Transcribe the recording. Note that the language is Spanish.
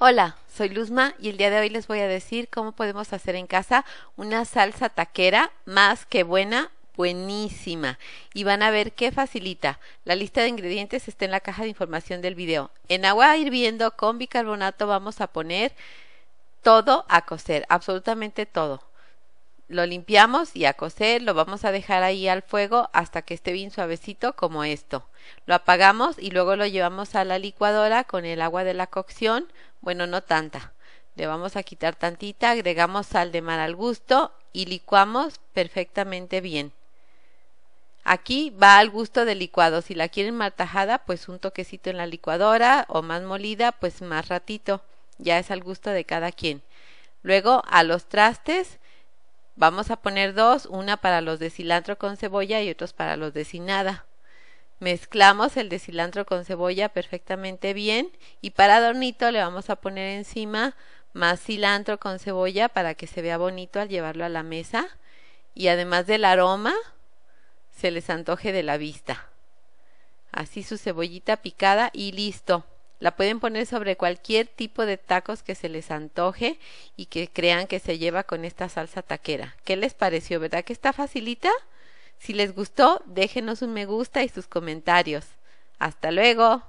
Hola, soy Luzma y el día de hoy les voy a decir cómo podemos hacer en casa una salsa taquera más que buena, buenísima. Y van a ver qué facilita. La lista de ingredientes está en la caja de información del video. En agua hirviendo con bicarbonato vamos a poner todo a cocer, absolutamente todo lo limpiamos y a cocer lo vamos a dejar ahí al fuego hasta que esté bien suavecito como esto. Lo apagamos y luego lo llevamos a la licuadora con el agua de la cocción, bueno no tanta. Le vamos a quitar tantita, agregamos sal de mar al gusto y licuamos perfectamente bien. Aquí va al gusto del licuado. Si la quieren tajada pues un toquecito en la licuadora o más molida, pues más ratito. Ya es al gusto de cada quien. Luego a los trastes Vamos a poner dos, una para los de cilantro con cebolla y otros para los de sin nada. Mezclamos el de cilantro con cebolla perfectamente bien y para adornito le vamos a poner encima más cilantro con cebolla para que se vea bonito al llevarlo a la mesa y además del aroma se les antoje de la vista. Así su cebollita picada y listo. La pueden poner sobre cualquier tipo de tacos que se les antoje y que crean que se lleva con esta salsa taquera. ¿Qué les pareció? ¿Verdad que está facilita? Si les gustó, déjenos un me gusta y sus comentarios. Hasta luego.